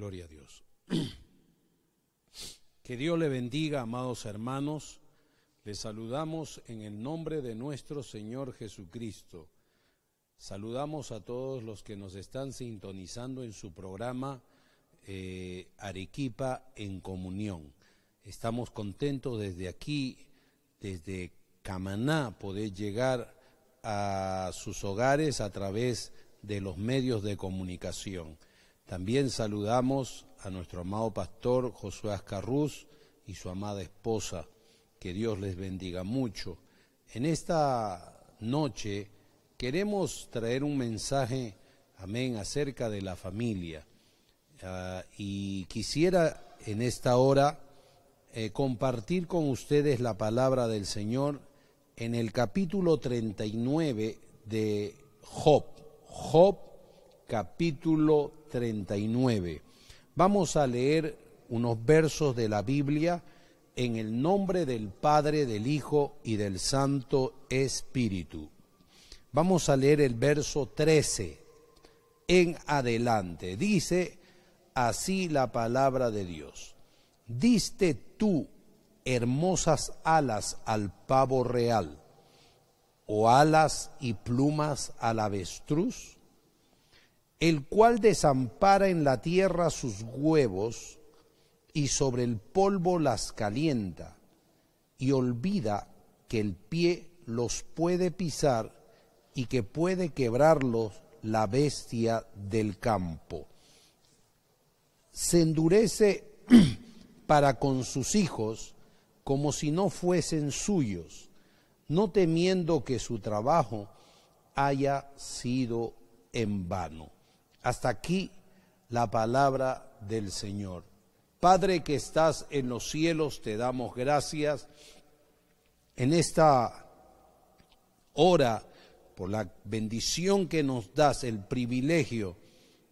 Gloria a Dios. Que Dios le bendiga, amados hermanos. Les saludamos en el nombre de nuestro Señor Jesucristo. Saludamos a todos los que nos están sintonizando en su programa eh, Arequipa en Comunión. Estamos contentos desde aquí, desde Camaná, poder llegar a sus hogares a través de los medios de comunicación. También saludamos a nuestro amado pastor Josué Ascarruz y su amada esposa. Que Dios les bendiga mucho. En esta noche queremos traer un mensaje, amén, acerca de la familia. Ah, y quisiera en esta hora eh, compartir con ustedes la palabra del Señor en el capítulo 39 de Job. Job capítulo 39. Vamos a leer unos versos de la Biblia en el nombre del Padre, del Hijo y del Santo Espíritu. Vamos a leer el verso 13 en adelante. Dice así la palabra de Dios. Diste tú hermosas alas al pavo real o alas y plumas al avestruz? el cual desampara en la tierra sus huevos y sobre el polvo las calienta, y olvida que el pie los puede pisar y que puede quebrarlos la bestia del campo. Se endurece para con sus hijos como si no fuesen suyos, no temiendo que su trabajo haya sido en vano. Hasta aquí la palabra del Señor. Padre que estás en los cielos, te damos gracias en esta hora por la bendición que nos das, el privilegio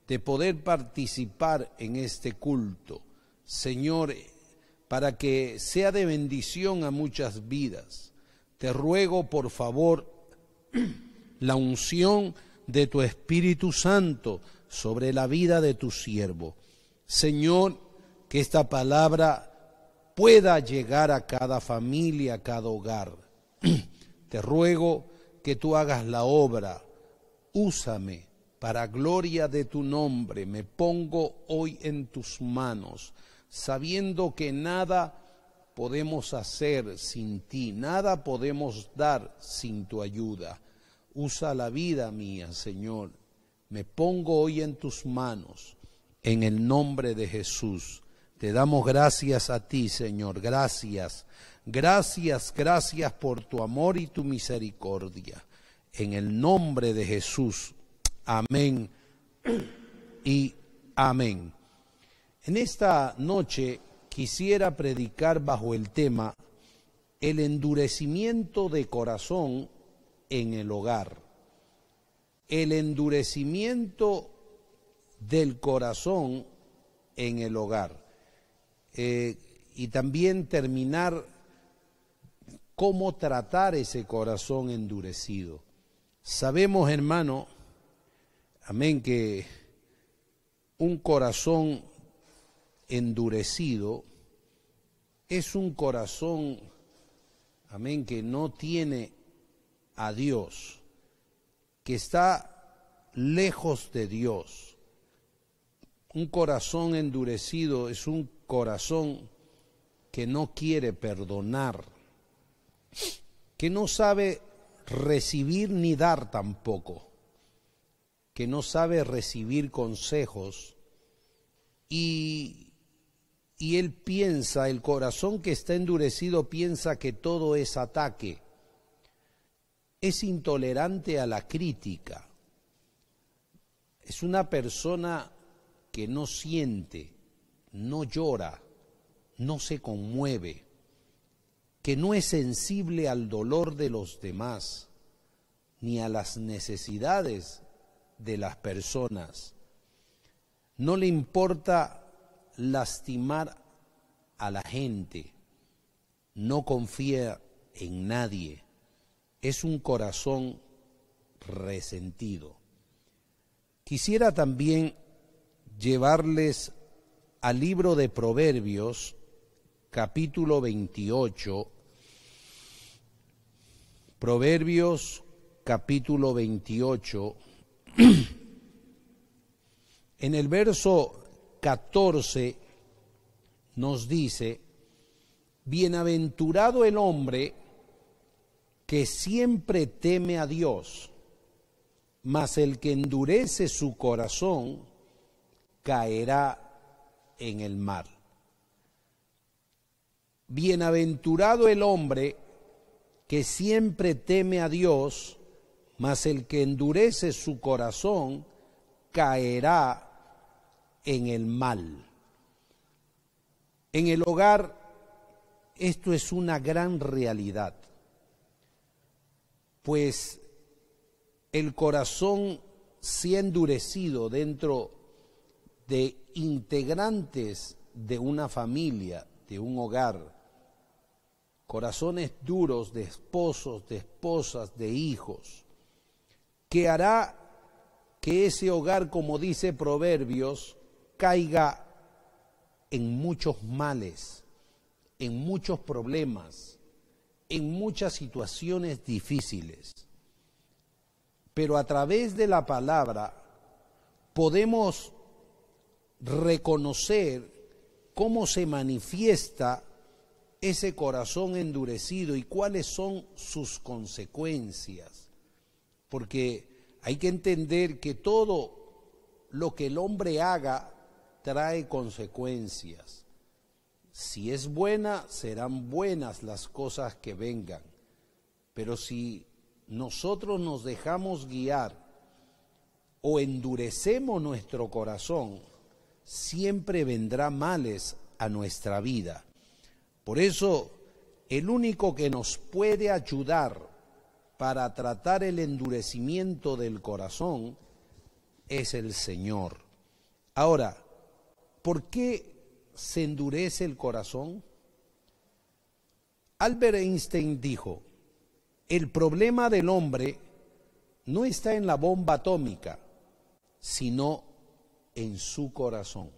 de poder participar en este culto. Señor, para que sea de bendición a muchas vidas, te ruego por favor la unción de tu Espíritu Santo sobre la vida de tu siervo. Señor, que esta palabra pueda llegar a cada familia, a cada hogar. Te ruego que tú hagas la obra. Úsame para gloria de tu nombre. Me pongo hoy en tus manos, sabiendo que nada podemos hacer sin ti, nada podemos dar sin tu ayuda. Usa la vida mía, Señor, me pongo hoy en tus manos, en el nombre de Jesús. Te damos gracias a ti, Señor, gracias, gracias, gracias por tu amor y tu misericordia. En el nombre de Jesús. Amén y amén. En esta noche quisiera predicar bajo el tema el endurecimiento de corazón en el hogar el endurecimiento del corazón en el hogar eh, y también terminar cómo tratar ese corazón endurecido. Sabemos, hermano, amén, que un corazón endurecido es un corazón, amén, que no tiene a Dios que está lejos de Dios. Un corazón endurecido es un corazón que no quiere perdonar, que no sabe recibir ni dar tampoco, que no sabe recibir consejos y, y él piensa, el corazón que está endurecido piensa que todo es ataque es intolerante a la crítica. Es una persona que no siente, no llora, no se conmueve, que no es sensible al dolor de los demás, ni a las necesidades de las personas. No le importa lastimar a la gente, no confía en nadie es un corazón resentido. Quisiera también llevarles al libro de Proverbios, capítulo 28, Proverbios, capítulo 28, en el verso 14 nos dice, Bienaventurado el hombre que siempre teme a Dios, mas el que endurece su corazón caerá en el mal. Bienaventurado el hombre que siempre teme a Dios, mas el que endurece su corazón caerá en el mal. En el hogar esto es una gran realidad pues el corazón se ha endurecido dentro de integrantes de una familia, de un hogar, corazones duros de esposos, de esposas, de hijos, que hará que ese hogar, como dice Proverbios, caiga en muchos males, en muchos problemas en muchas situaciones difíciles, pero a través de la palabra podemos reconocer cómo se manifiesta ese corazón endurecido y cuáles son sus consecuencias. Porque hay que entender que todo lo que el hombre haga trae consecuencias. Si es buena, serán buenas las cosas que vengan. Pero si nosotros nos dejamos guiar o endurecemos nuestro corazón, siempre vendrá males a nuestra vida. Por eso, el único que nos puede ayudar para tratar el endurecimiento del corazón es el Señor. Ahora, ¿por qué se endurece el corazón? Albert Einstein dijo, el problema del hombre no está en la bomba atómica, sino en su corazón.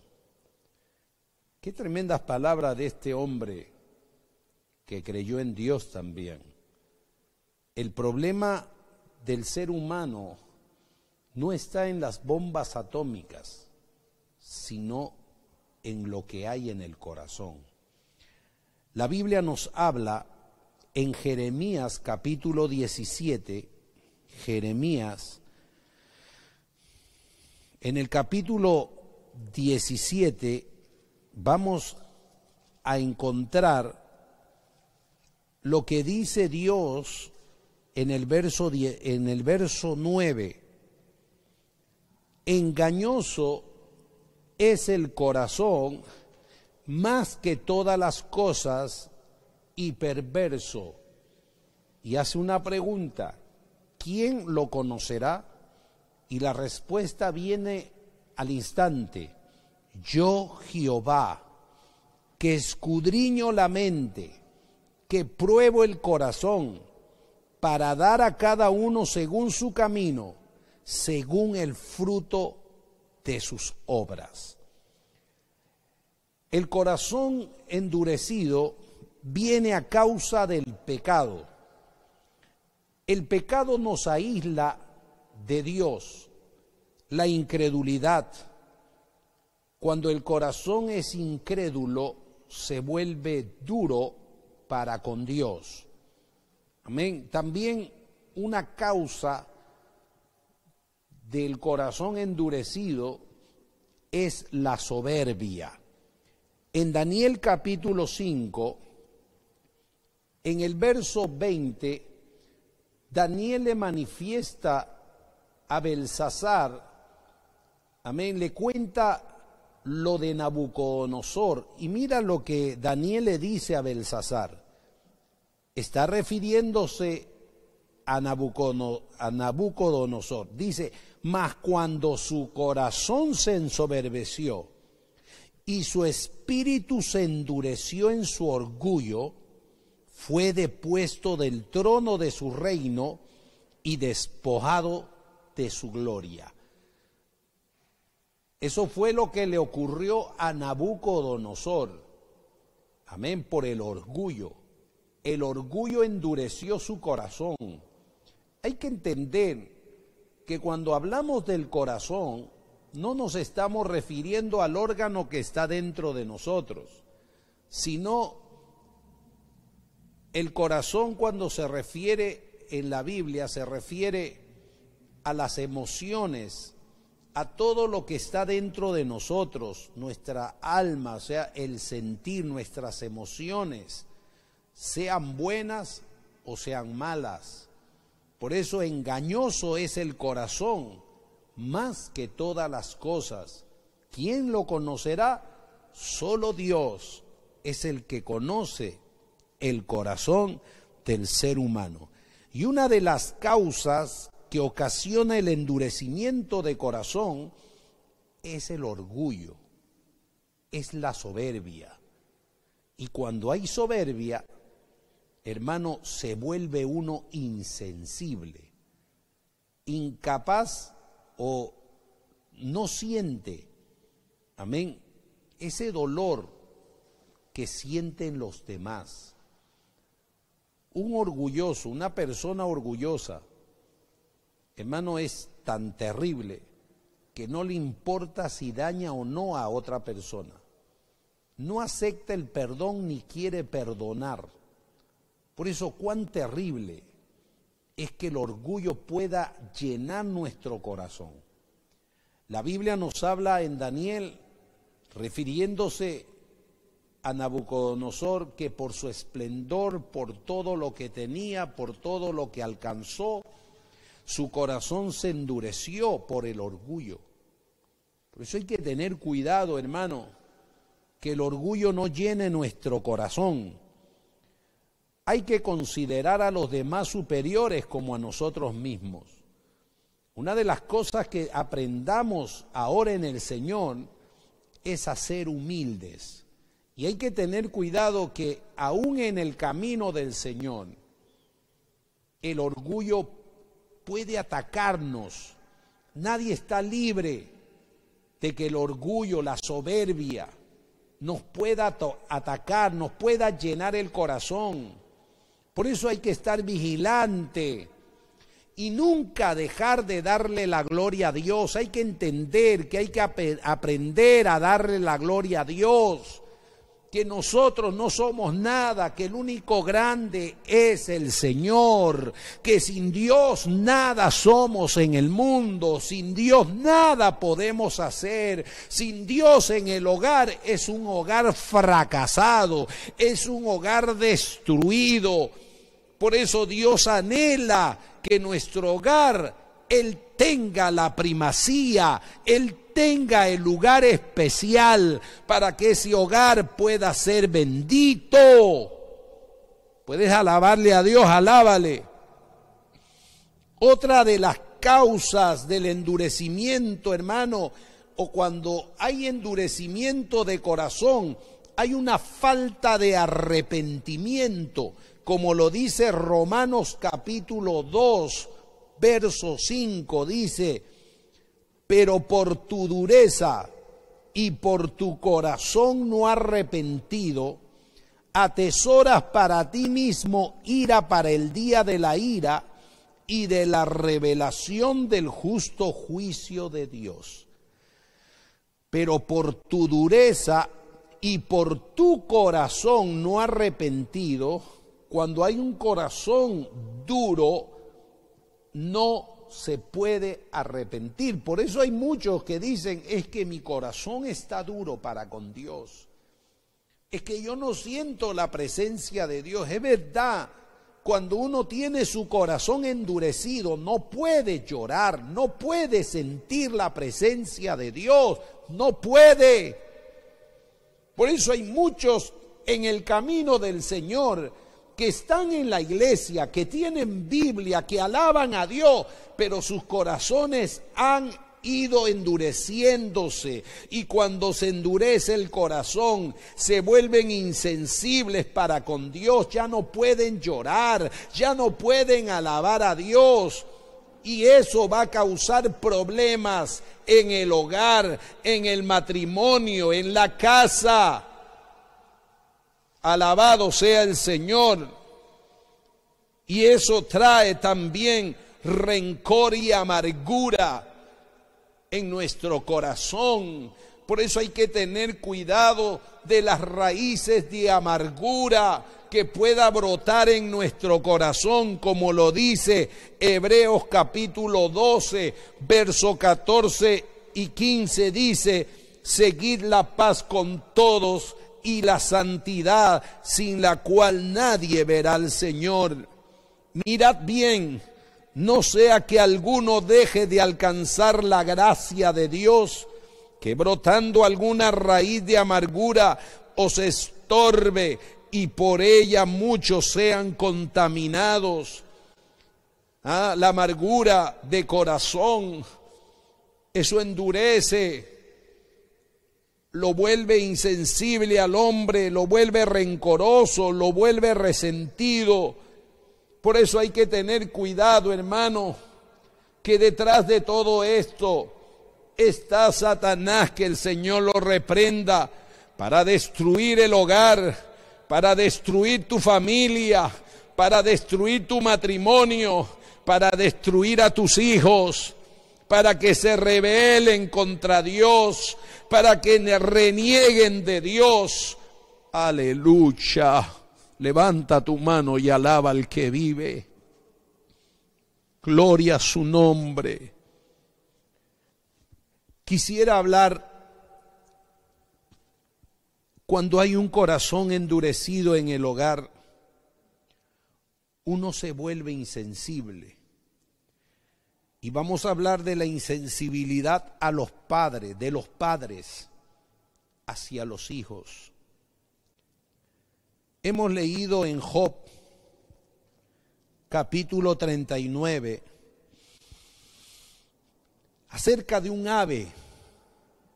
Qué tremendas palabras de este hombre que creyó en Dios también. El problema del ser humano no está en las bombas atómicas, sino en lo que hay en el corazón. La Biblia nos habla en Jeremías capítulo 17, Jeremías, en el capítulo 17 vamos a encontrar lo que dice Dios en el verso, en el verso 9. Engañoso es el corazón más que todas las cosas y perverso. Y hace una pregunta, ¿quién lo conocerá? Y la respuesta viene al instante, yo Jehová, que escudriño la mente, que pruebo el corazón, para dar a cada uno según su camino, según el fruto de sus obras. El corazón endurecido viene a causa del pecado. El pecado nos aísla de Dios, la incredulidad. Cuando el corazón es incrédulo, se vuelve duro para con Dios. Amén. También una causa del corazón endurecido es la soberbia. En Daniel capítulo 5, en el verso 20, Daniel le manifiesta a Belsasar, amén, le cuenta lo de Nabucodonosor. Y mira lo que Daniel le dice a Belsasar. Está refiriéndose a, Nabucodonosor. Dice, mas cuando su corazón se ensoberbeció y su espíritu se endureció en su orgullo, fue depuesto del trono de su reino y despojado de su gloria. Eso fue lo que le ocurrió a Nabucodonosor. Amén, por el orgullo. El orgullo endureció su corazón hay que entender que cuando hablamos del corazón, no nos estamos refiriendo al órgano que está dentro de nosotros, sino el corazón cuando se refiere en la Biblia, se refiere a las emociones, a todo lo que está dentro de nosotros, nuestra alma, o sea, el sentir nuestras emociones, sean buenas o sean malas. Por eso engañoso es el corazón más que todas las cosas. ¿Quién lo conocerá? Solo Dios es el que conoce el corazón del ser humano. Y una de las causas que ocasiona el endurecimiento de corazón es el orgullo, es la soberbia. Y cuando hay soberbia, hermano, se vuelve uno insensible, incapaz o no siente, amén, ese dolor que sienten los demás. Un orgulloso, una persona orgullosa, hermano, es tan terrible que no le importa si daña o no a otra persona. No acepta el perdón ni quiere perdonar por eso, cuán terrible es que el orgullo pueda llenar nuestro corazón. La Biblia nos habla en Daniel, refiriéndose a Nabucodonosor, que por su esplendor, por todo lo que tenía, por todo lo que alcanzó, su corazón se endureció por el orgullo. Por eso hay que tener cuidado, hermano, que el orgullo no llene nuestro corazón hay que considerar a los demás superiores como a nosotros mismos. Una de las cosas que aprendamos ahora en el Señor es a ser humildes. Y hay que tener cuidado que aún en el camino del Señor, el orgullo puede atacarnos. Nadie está libre de que el orgullo, la soberbia, nos pueda atacar, nos pueda llenar el corazón por eso hay que estar vigilante y nunca dejar de darle la gloria a Dios. Hay que entender que hay que aprender a darle la gloria a Dios, que nosotros no somos nada, que el único grande es el Señor, que sin Dios nada somos en el mundo, sin Dios nada podemos hacer, sin Dios en el hogar es un hogar fracasado, es un hogar destruido por eso Dios anhela que nuestro hogar, Él tenga la primacía, Él tenga el lugar especial para que ese hogar pueda ser bendito. Puedes alabarle a Dios, alábale. Otra de las causas del endurecimiento, hermano, o cuando hay endurecimiento de corazón, hay una falta de arrepentimiento como lo dice Romanos capítulo 2, verso 5, dice, pero por tu dureza y por tu corazón no arrepentido, atesoras para ti mismo ira para el día de la ira y de la revelación del justo juicio de Dios. Pero por tu dureza y por tu corazón no arrepentido, cuando hay un corazón duro, no se puede arrepentir. Por eso hay muchos que dicen, es que mi corazón está duro para con Dios. Es que yo no siento la presencia de Dios. Es verdad, cuando uno tiene su corazón endurecido, no puede llorar, no puede sentir la presencia de Dios, no puede. Por eso hay muchos en el camino del Señor que están en la iglesia, que tienen Biblia, que alaban a Dios, pero sus corazones han ido endureciéndose y cuando se endurece el corazón se vuelven insensibles para con Dios, ya no pueden llorar, ya no pueden alabar a Dios. Y eso va a causar problemas en el hogar, en el matrimonio, en la casa. Alabado sea el Señor. Y eso trae también rencor y amargura en nuestro corazón. Por eso hay que tener cuidado de las raíces de amargura que pueda brotar en nuestro corazón, como lo dice Hebreos capítulo 12, verso 14 y 15, dice, seguid la paz con todos y la santidad, sin la cual nadie verá al Señor. Mirad bien, no sea que alguno deje de alcanzar la gracia de Dios, que brotando alguna raíz de amargura os estorbe y por ella muchos sean contaminados. Ah, la amargura de corazón, eso endurece lo vuelve insensible al hombre, lo vuelve rencoroso, lo vuelve resentido. Por eso hay que tener cuidado, hermano, que detrás de todo esto está Satanás, que el Señor lo reprenda para destruir el hogar, para destruir tu familia, para destruir tu matrimonio, para destruir a tus hijos, para que se rebelen contra Dios, para que renieguen de Dios. Aleluya. Levanta tu mano y alaba al que vive. Gloria a su nombre. Quisiera hablar cuando hay un corazón endurecido en el hogar, uno se vuelve insensible. Y vamos a hablar de la insensibilidad a los padres, de los padres hacia los hijos. Hemos leído en Job capítulo 39 acerca de un ave,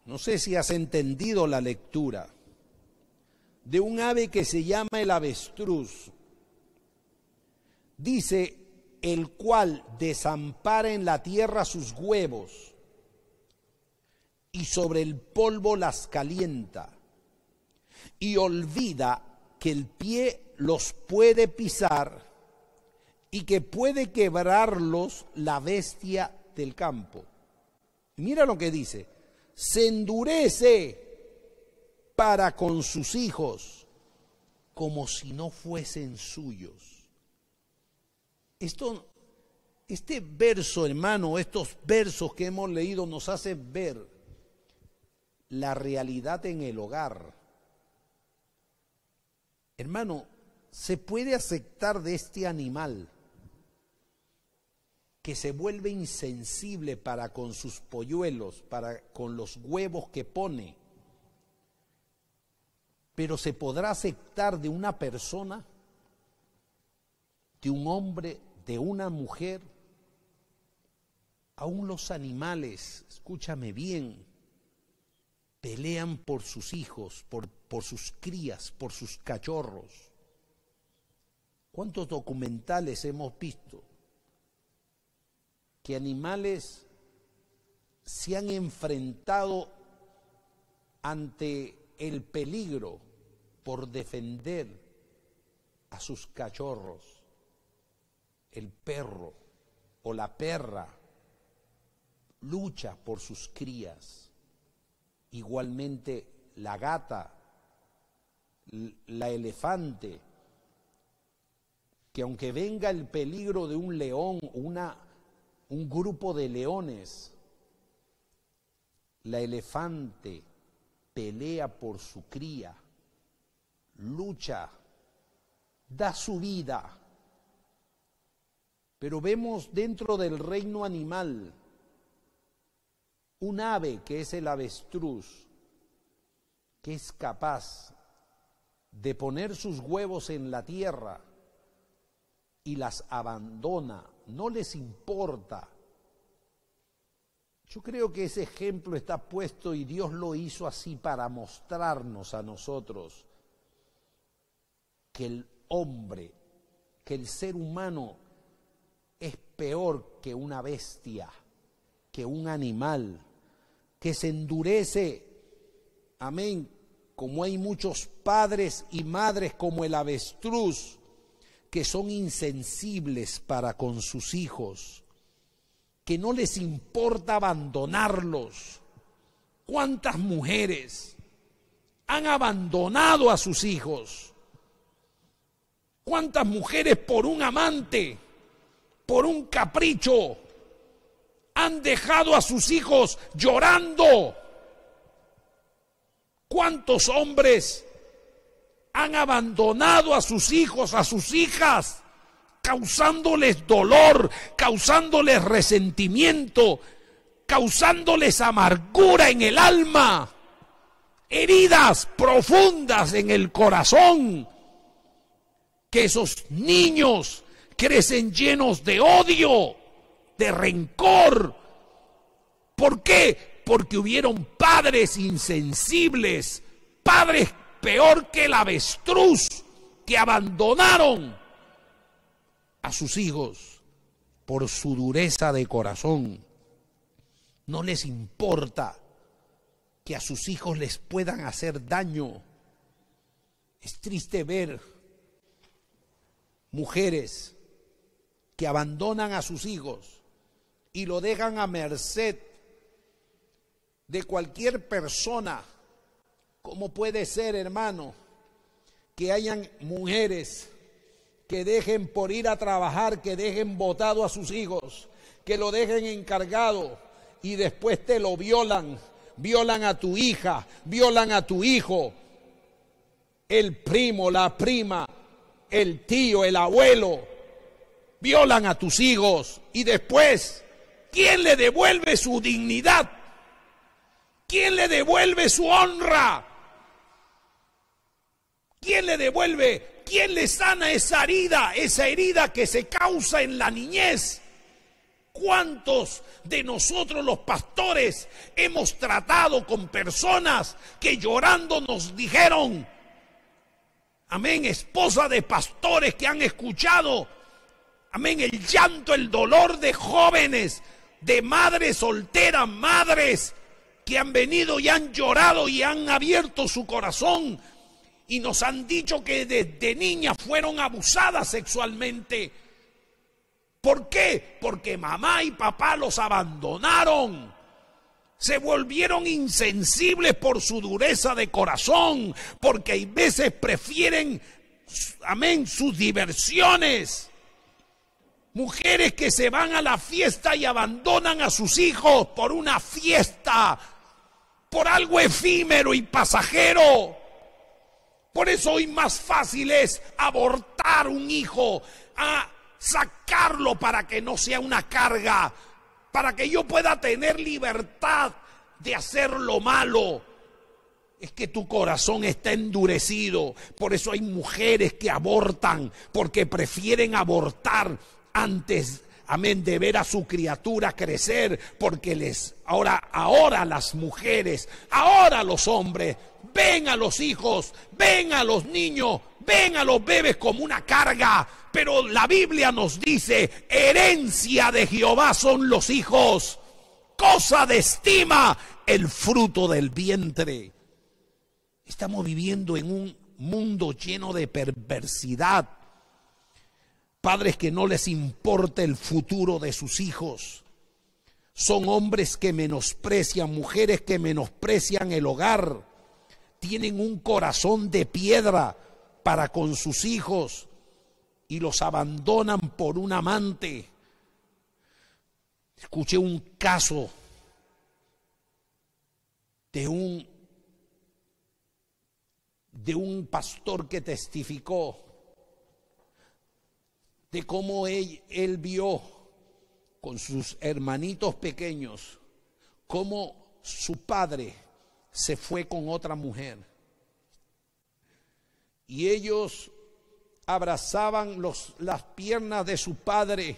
no sé si has entendido la lectura, de un ave que se llama el avestruz. Dice el cual desampara en la tierra sus huevos y sobre el polvo las calienta y olvida que el pie los puede pisar y que puede quebrarlos la bestia del campo. Mira lo que dice, se endurece para con sus hijos como si no fuesen suyos esto, este verso, hermano, estos versos que hemos leído nos hacen ver la realidad en el hogar. Hermano, se puede aceptar de este animal que se vuelve insensible para con sus polluelos, para con los huevos que pone. Pero se podrá aceptar de una persona, de un hombre de una mujer, aún los animales, escúchame bien, pelean por sus hijos, por, por sus crías, por sus cachorros. ¿Cuántos documentales hemos visto? Que animales se han enfrentado ante el peligro por defender a sus cachorros el perro o la perra lucha por sus crías. Igualmente la gata, la elefante, que aunque venga el peligro de un león, una, un grupo de leones, la elefante pelea por su cría, lucha, da su vida pero vemos dentro del reino animal un ave que es el avestruz, que es capaz de poner sus huevos en la tierra y las abandona, no les importa. Yo creo que ese ejemplo está puesto y Dios lo hizo así para mostrarnos a nosotros que el hombre, que el ser humano peor que una bestia, que un animal, que se endurece. Amén. Como hay muchos padres y madres como el avestruz, que son insensibles para con sus hijos, que no les importa abandonarlos. ¿Cuántas mujeres han abandonado a sus hijos? ¿Cuántas mujeres por un amante por un capricho. Han dejado a sus hijos llorando. ¿Cuántos hombres han abandonado a sus hijos, a sus hijas, causándoles dolor, causándoles resentimiento, causándoles amargura en el alma, heridas profundas en el corazón? Que esos niños crecen llenos de odio, de rencor. ¿Por qué? Porque hubieron padres insensibles, padres peor que el avestruz, que abandonaron a sus hijos por su dureza de corazón. No les importa que a sus hijos les puedan hacer daño. Es triste ver mujeres que abandonan a sus hijos y lo dejan a merced de cualquier persona, como puede ser, hermano, que hayan mujeres que dejen por ir a trabajar, que dejen votado a sus hijos, que lo dejen encargado y después te lo violan, violan a tu hija, violan a tu hijo, el primo, la prima, el tío, el abuelo, violan a tus hijos y después, ¿quién le devuelve su dignidad? ¿Quién le devuelve su honra? ¿Quién le devuelve? ¿Quién le sana esa herida, esa herida que se causa en la niñez? ¿Cuántos de nosotros los pastores hemos tratado con personas que llorando nos dijeron, amén, esposa de pastores que han escuchado Amén, el llanto, el dolor de jóvenes, de madres solteras, madres que han venido y han llorado y han abierto su corazón y nos han dicho que desde niñas fueron abusadas sexualmente. ¿Por qué? Porque mamá y papá los abandonaron. Se volvieron insensibles por su dureza de corazón, porque hay veces prefieren, amén, sus diversiones Mujeres que se van a la fiesta y abandonan a sus hijos por una fiesta, por algo efímero y pasajero. Por eso hoy más fácil es abortar un hijo, a sacarlo para que no sea una carga, para que yo pueda tener libertad de hacer lo malo. Es que tu corazón está endurecido. Por eso hay mujeres que abortan, porque prefieren abortar antes, amén, de ver a su criatura crecer, porque les, ahora, ahora las mujeres, ahora los hombres, ven a los hijos, ven a los niños, ven a los bebés como una carga, pero la Biblia nos dice, herencia de Jehová son los hijos, cosa de estima el fruto del vientre. Estamos viviendo en un mundo lleno de perversidad, Padres que no les importa el futuro de sus hijos. Son hombres que menosprecian, mujeres que menosprecian el hogar. Tienen un corazón de piedra para con sus hijos y los abandonan por un amante. Escuché un caso de un de un pastor que testificó de cómo él, vio con sus hermanitos pequeños cómo su padre se fue con otra mujer. Y ellos abrazaban los, las piernas de su padre,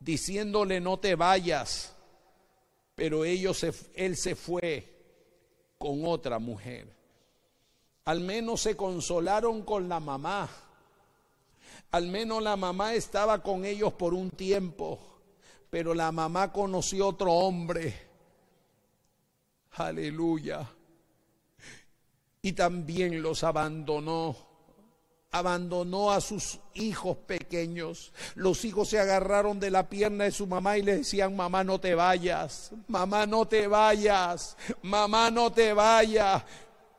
diciéndole no te vayas, pero ellos él se fue con otra mujer. Al menos se consolaron con la mamá al menos la mamá estaba con ellos por un tiempo, pero la mamá conoció otro hombre. Aleluya. Y también los abandonó abandonó a sus hijos pequeños. Los hijos se agarraron de la pierna de su mamá y le decían, mamá no te vayas, mamá no te vayas, mamá no te vayas.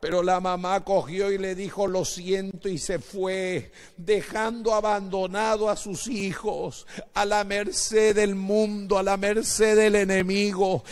Pero la mamá cogió y le dijo, lo siento, y se fue, dejando abandonado a sus hijos, a la merced del mundo, a la merced del enemigo.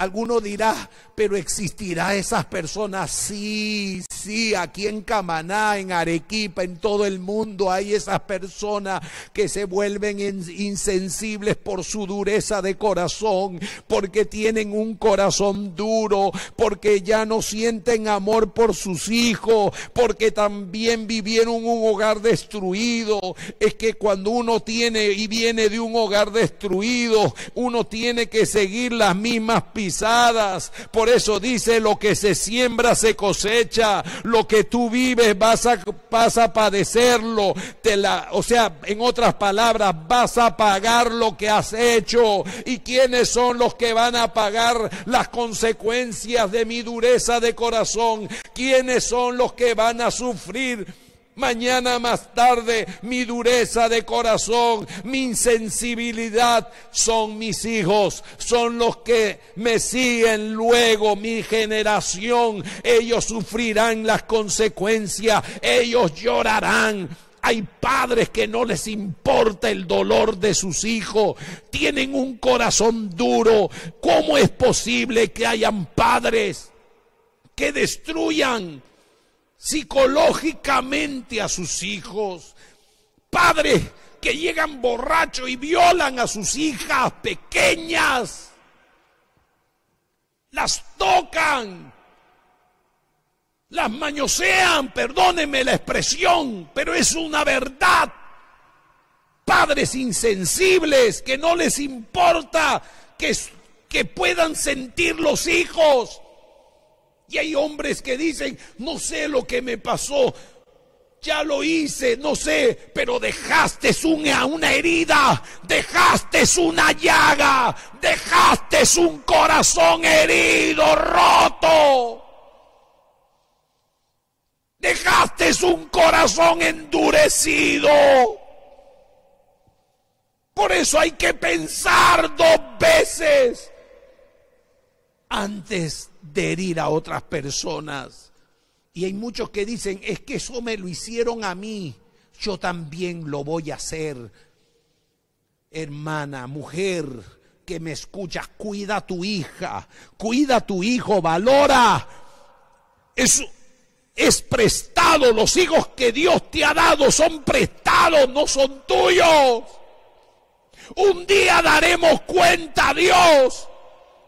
Alguno dirá, pero existirá esas personas. Sí, sí, aquí en Camaná, en Arequipa, en todo el mundo hay esas personas que se vuelven insensibles por su dureza de corazón, porque tienen un corazón duro, porque ya no sienten amor por sus hijos, porque también vivieron un hogar destruido. Es que cuando uno tiene y viene de un hogar destruido, uno tiene que seguir las mismas por eso dice, lo que se siembra se cosecha, lo que tú vives vas a, vas padecerlo. la, o sea, en otras palabras, vas a pagar lo que has hecho. ¿Y quiénes son los que van a pagar las consecuencias de mi dureza de corazón? ¿Quiénes son los que van a sufrir? Mañana más tarde mi dureza de corazón, mi insensibilidad son mis hijos, son los que me siguen luego, mi generación. Ellos sufrirán las consecuencias, ellos llorarán. Hay padres que no les importa el dolor de sus hijos, tienen un corazón duro. ¿Cómo es posible que hayan padres que destruyan psicológicamente a sus hijos, padres que llegan borrachos y violan a sus hijas pequeñas, las tocan, las mañosean, perdónenme la expresión, pero es una verdad. Padres insensibles que no les importa que, que puedan sentir los hijos y hay hombres que dicen, no sé lo que me pasó, ya lo hice, no sé, pero dejaste una, una herida, dejaste una llaga, dejaste un corazón herido, roto. Dejaste un corazón endurecido. Por eso hay que pensar dos veces antes de herir a otras personas. Y hay muchos que dicen, es que eso me lo hicieron a mí, yo también lo voy a hacer. Hermana, mujer que me escuchas, cuida a tu hija, cuida a tu hijo, valora. Es, es prestado, los hijos que Dios te ha dado son prestados, no son tuyos. Un día daremos cuenta a Dios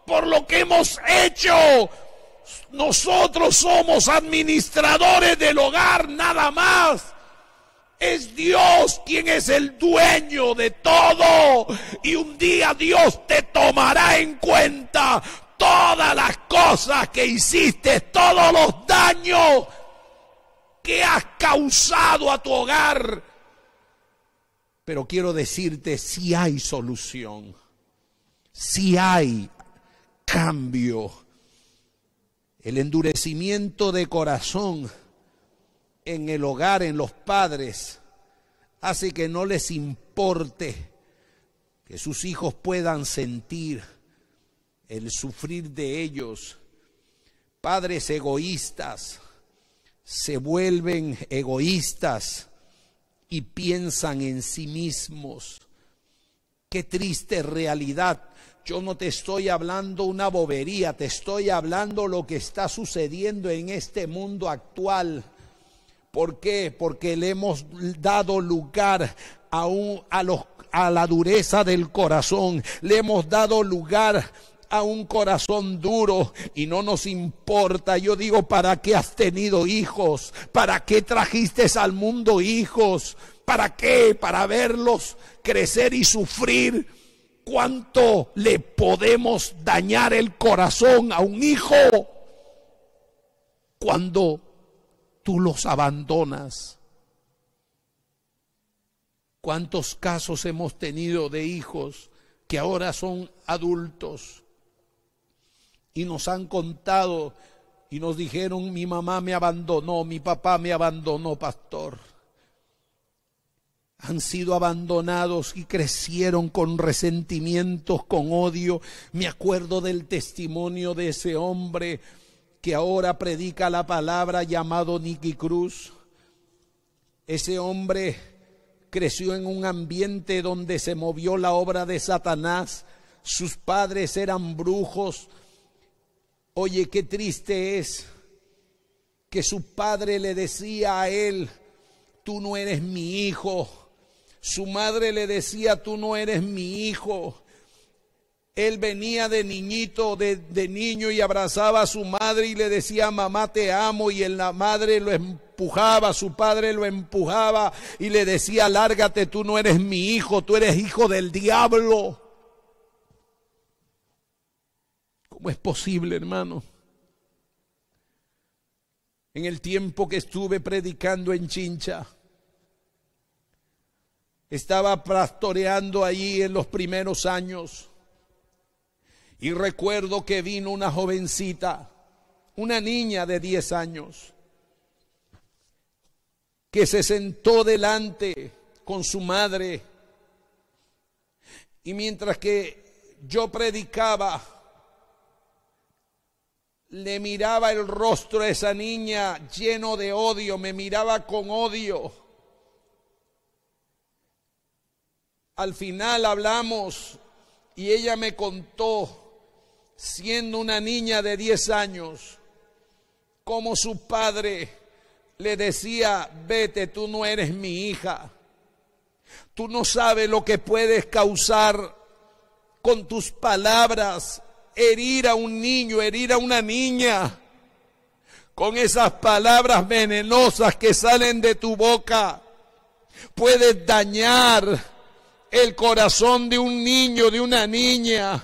por lo que hemos hecho. Nosotros somos administradores del hogar nada más. Es Dios quien es el dueño de todo. Y un día Dios te tomará en cuenta todas las cosas que hiciste, todos los daños que has causado a tu hogar. Pero quiero decirte si hay solución, si hay cambio. El endurecimiento de corazón en el hogar, en los padres, hace que no les importe que sus hijos puedan sentir el sufrir de ellos. Padres egoístas se vuelven egoístas y piensan en sí mismos. Qué triste realidad yo no te estoy hablando una bobería, te estoy hablando lo que está sucediendo en este mundo actual. ¿Por qué? Porque le hemos dado lugar a, los, a la dureza del corazón, le hemos dado lugar a un corazón duro y no nos importa. Yo digo, ¿para qué has tenido hijos? ¿Para qué trajiste al mundo hijos? ¿Para qué? Para verlos crecer y sufrir cuánto le podemos dañar el corazón a un hijo cuando tú los abandonas. ¿Cuántos casos hemos tenido de hijos que ahora son adultos y nos han contado y nos dijeron, mi mamá me abandonó, mi papá me abandonó, pastor? han sido abandonados y crecieron con resentimientos, con odio. Me acuerdo del testimonio de ese hombre que ahora predica la palabra llamado Nicky Cruz. Ese hombre creció en un ambiente donde se movió la obra de Satanás. Sus padres eran brujos. Oye, qué triste es que su padre le decía a él, tú no eres mi hijo su madre le decía, tú no eres mi hijo. Él venía de niñito, de, niño y abrazaba a su madre y le decía, mamá te amo. Y en la madre lo empujaba, su padre lo empujaba y le decía, lárgate, tú no eres mi hijo, tú eres hijo del diablo. ¿Cómo es posible, hermano? En el tiempo que estuve predicando en Chincha, estaba pastoreando allí en los primeros años. Y recuerdo que vino una jovencita, una niña de 10 años, que se sentó delante con su madre. Y mientras que yo predicaba, le miraba el rostro a esa niña lleno de odio, me miraba con odio. Al final hablamos y ella me contó, siendo una niña de 10 años, cómo su padre le decía, vete, tú no eres mi hija. Tú no sabes lo que puedes causar con tus palabras, herir a un niño, herir a una niña, con esas palabras venenosas que salen de tu boca. Puedes dañar, el corazón de un niño, de una niña.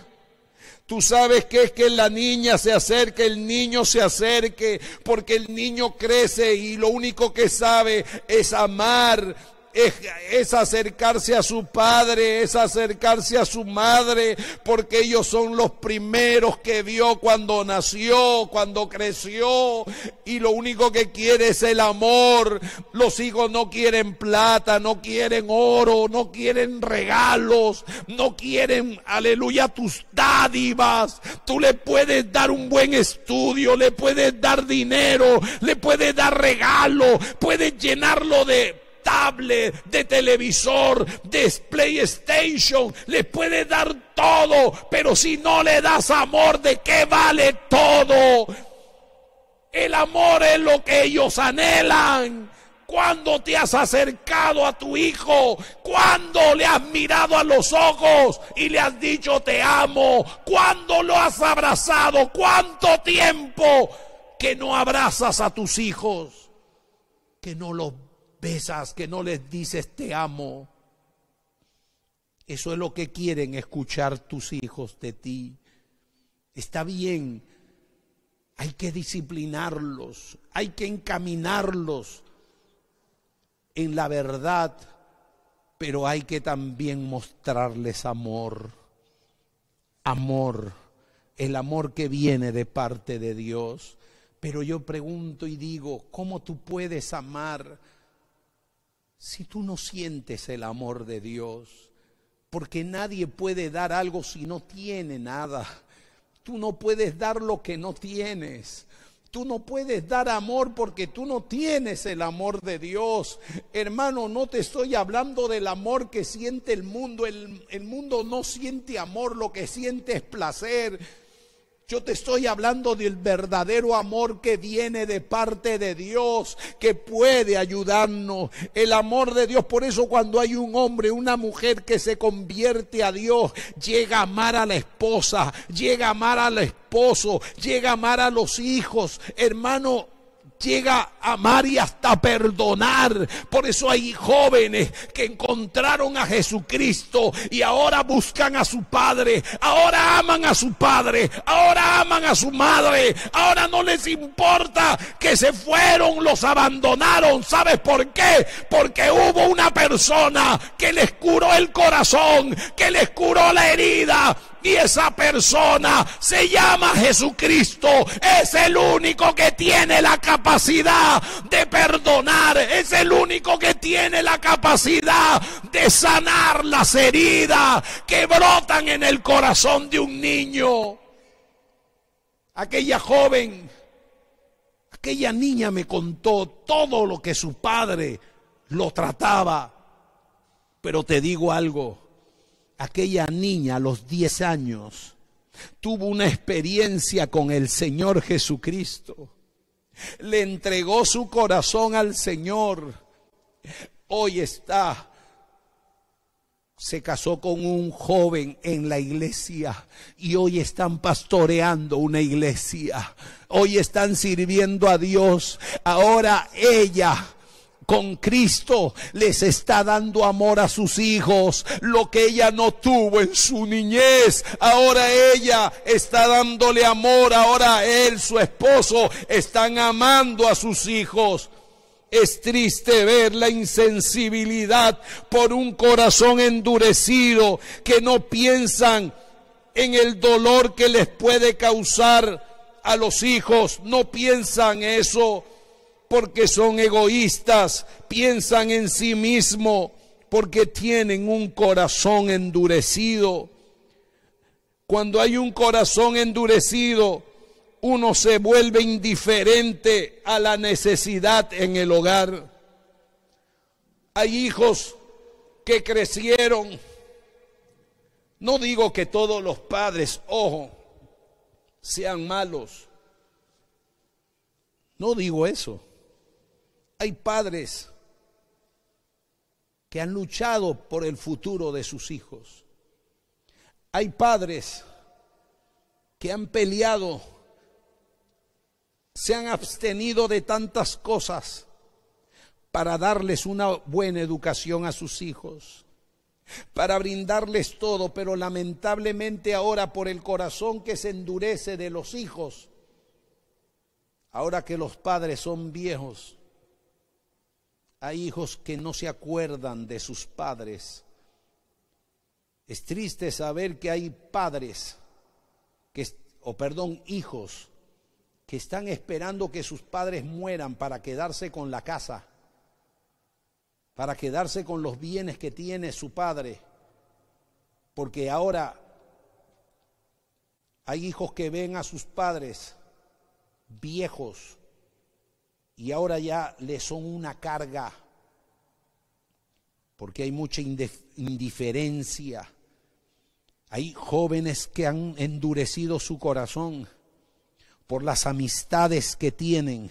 Tú sabes que es que la niña se acerque, el niño se acerque, porque el niño crece y lo único que sabe es amar, es, acercarse a su padre, es acercarse a su madre, porque ellos son los primeros que vio cuando nació, cuando creció, y lo único que quiere es el amor. Los hijos no quieren plata, no quieren oro, no quieren regalos, no quieren, aleluya, tus dádivas. Tú le puedes dar un buen estudio, le puedes dar dinero, le puedes dar regalo, puedes llenarlo de de televisor, de PlayStation. Le puede dar todo, pero si no le das amor, ¿de qué vale todo? El amor es lo que ellos anhelan. cuando te has acercado a tu hijo? cuando le has mirado a los ojos y le has dicho te amo? cuando lo has abrazado? ¿Cuánto tiempo que no abrazas a tus hijos? Que no los besas, que no les dices te amo. Eso es lo que quieren escuchar tus hijos de ti. Está bien, hay que disciplinarlos, hay que encaminarlos en la verdad, pero hay que también mostrarles amor. Amor, el amor que viene de parte de Dios. Pero yo pregunto y digo, ¿cómo tú puedes amar si tú no sientes el amor de Dios, porque nadie puede dar algo si no tiene nada. Tú no puedes dar lo que no tienes. Tú no puedes dar amor porque tú no tienes el amor de Dios. Hermano, no te estoy hablando del amor que siente el mundo. El, mundo no siente amor, lo que siente es placer. Yo te estoy hablando del verdadero amor que viene de parte de Dios, que puede ayudarnos. El amor de Dios, por eso cuando hay un hombre, una mujer que se convierte a Dios, llega a amar a la esposa, llega a amar al esposo, llega a amar a los hijos. Hermano, llega a amar y hasta perdonar. Por eso hay jóvenes que encontraron a Jesucristo y ahora buscan a su padre, ahora aman a su padre, ahora aman a su madre, ahora no les importa que se fueron, los abandonaron. ¿Sabes por qué? Porque hubo una persona que les curó el corazón, que les curó la herida, y esa persona se llama Jesucristo. Es el único que tiene la capacidad de perdonar. Es el único que tiene la capacidad de sanar las heridas que brotan en el corazón de un niño. Aquella joven, aquella niña me contó todo lo que su padre lo trataba. Pero te digo algo, aquella niña a los 10 años tuvo una experiencia con el Señor Jesucristo. Le entregó su corazón al Señor. Hoy está. Se casó con un joven en la iglesia y hoy están pastoreando una iglesia. Hoy están sirviendo a Dios. Ahora ella con Cristo les está dando amor a sus hijos. Lo que ella no tuvo en su niñez, ahora ella está dándole amor. Ahora él, su esposo, están amando a sus hijos. Es triste ver la insensibilidad por un corazón endurecido que no piensan en el dolor que les puede causar a los hijos. No piensan eso porque son egoístas, piensan en sí mismo, porque tienen un corazón endurecido. Cuando hay un corazón endurecido, uno se vuelve indiferente a la necesidad en el hogar. Hay hijos que crecieron. No digo que todos los padres, ojo, sean malos. No digo eso. Hay padres que han luchado por el futuro de sus hijos. Hay padres que han peleado, se han abstenido de tantas cosas para darles una buena educación a sus hijos, para brindarles todo, pero lamentablemente ahora por el corazón que se endurece de los hijos, ahora que los padres son viejos, hay hijos que no se acuerdan de sus padres. Es triste saber que hay padres, que, o perdón, hijos, que están esperando que sus padres mueran para quedarse con la casa, para quedarse con los bienes que tiene su padre, porque ahora hay hijos que ven a sus padres viejos, y ahora ya le son una carga, porque hay mucha indiferencia. Hay jóvenes que han endurecido su corazón por las amistades que tienen,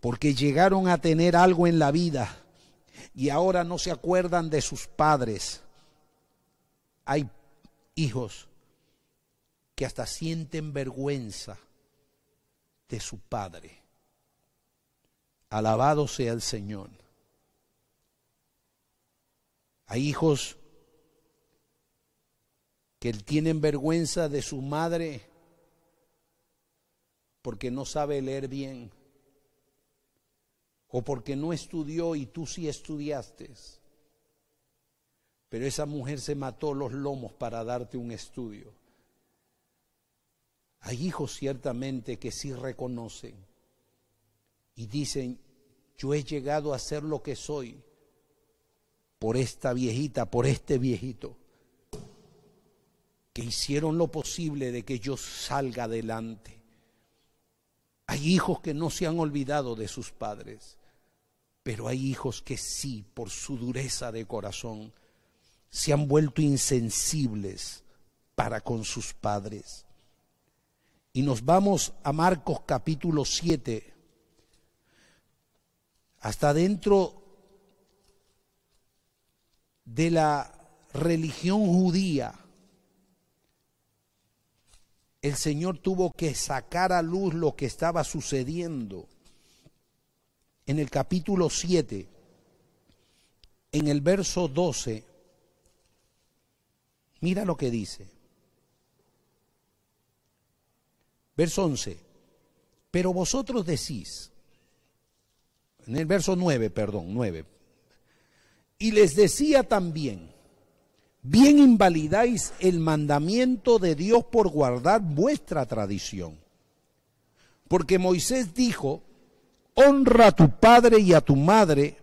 porque llegaron a tener algo en la vida y ahora no se acuerdan de sus padres. Hay hijos que hasta sienten vergüenza de su padre Alabado sea el Señor. Hay hijos que tienen vergüenza de su madre porque no sabe leer bien o porque no estudió y tú sí estudiaste. Pero esa mujer se mató los lomos para darte un estudio. Hay hijos ciertamente que sí reconocen y dicen, yo he llegado a ser lo que soy por esta viejita, por este viejito, que hicieron lo posible de que yo salga adelante. Hay hijos que no se han olvidado de sus padres, pero hay hijos que sí, por su dureza de corazón, se han vuelto insensibles para con sus padres. Y nos vamos a Marcos capítulo 7, hasta dentro de la religión judía, el Señor tuvo que sacar a luz lo que estaba sucediendo. En el capítulo 7, en el verso 12, mira lo que dice. Verso 11, pero vosotros decís, en el verso 9, perdón, 9. Y les decía también, bien invalidáis el mandamiento de Dios por guardar vuestra tradición. Porque Moisés dijo, honra a tu padre y a tu madre,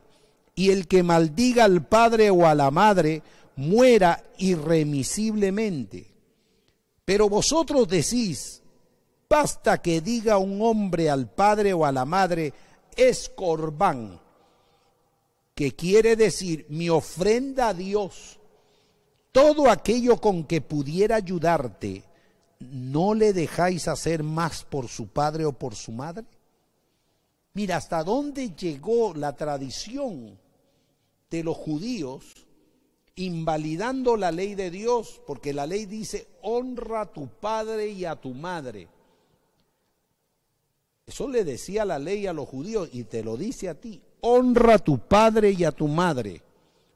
y el que maldiga al padre o a la madre muera irremisiblemente. Pero vosotros decís, basta que diga un hombre al padre o a la madre, es corbán, que quiere decir mi ofrenda a Dios, todo aquello con que pudiera ayudarte, ¿no le dejáis hacer más por su padre o por su madre? Mira, hasta dónde llegó la tradición de los judíos invalidando la ley de Dios, porque la ley dice, honra a tu padre y a tu madre. Eso le decía la ley a los judíos y te lo dice a ti. Honra a tu padre y a tu madre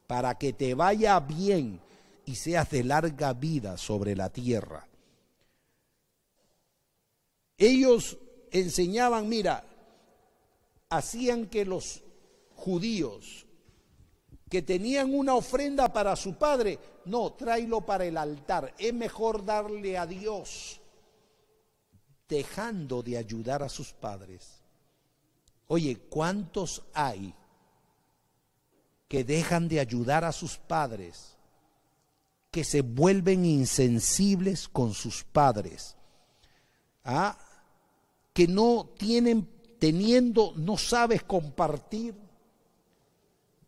para que te vaya bien y seas de larga vida sobre la tierra. Ellos enseñaban, mira, hacían que los judíos que tenían una ofrenda para su padre, no, tráelo para el altar, es mejor darle a Dios dejando de ayudar a sus padres. Oye, ¿cuántos hay que dejan de ayudar a sus padres, que se vuelven insensibles con sus padres? Ah, que no tienen, teniendo, no sabes compartir,